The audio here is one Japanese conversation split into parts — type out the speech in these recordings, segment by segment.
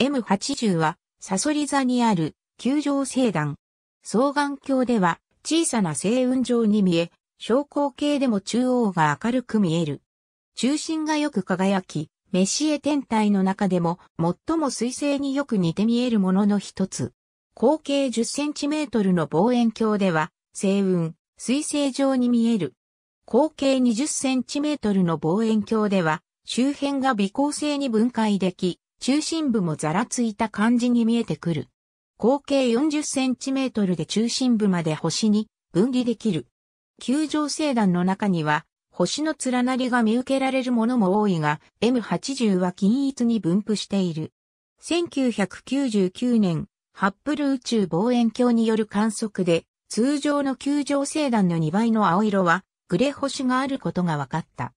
M80 は、サソリ座にある、球状星団。双眼鏡では、小さな星雲状に見え、昇降系でも中央が明るく見える。中心がよく輝き、メシエ天体の中でも、最も水星によく似て見えるものの一つ。口径10センチメートルの望遠鏡では、星雲、水星状に見える。口径20センチメートルの望遠鏡では、周辺が微光性に分解でき、中心部もざらついた感じに見えてくる。合計40センチメートルで中心部まで星に分離できる。球状星団の中には、星の連なりが見受けられるものも多いが、M80 は均一に分布している。1999年、ハッブル宇宙望遠鏡による観測で、通常の球状星団の2倍の青色は、グレ星があることが分かった。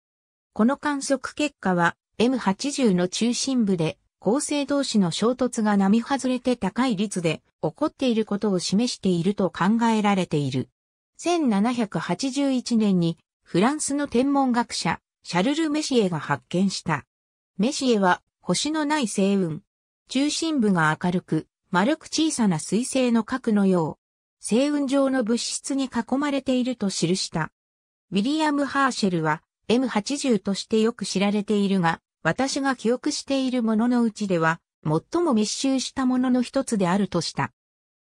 この観測結果は、M80 の中心部で構成同士の衝突が波外れて高い率で起こっていることを示していると考えられている。1781年にフランスの天文学者、シャルル・メシエが発見した。メシエは星のない星雲。中心部が明るく、丸く小さな水星の核のよう。星雲上の物質に囲まれていると記した。ウィリアム・ハーシェルは M80 としてよく知られているが、私が記憶しているもののうちでは、最も密集したものの一つであるとした。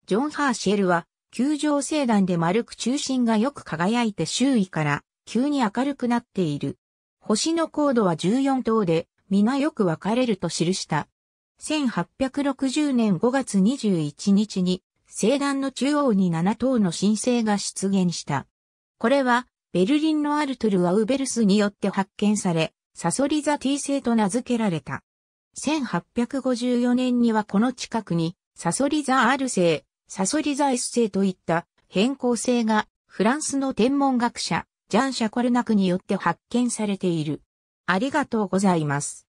ジョン・ハーシェルは、球状星団で丸く中心がよく輝いて周囲から急に明るくなっている。星の高度は14等で、皆よく分かれると記した。1860年5月21日に、星団の中央に7等の新星が出現した。これは、ベルリンのアルトゥル・アウベルスによって発見され、サソリ座 T 星と名付けられた。1854年にはこの近くに、サソリ座 R 星、サソリ座 S 星といった変更星がフランスの天文学者、ジャン・シャコルナクによって発見されている。ありがとうございます。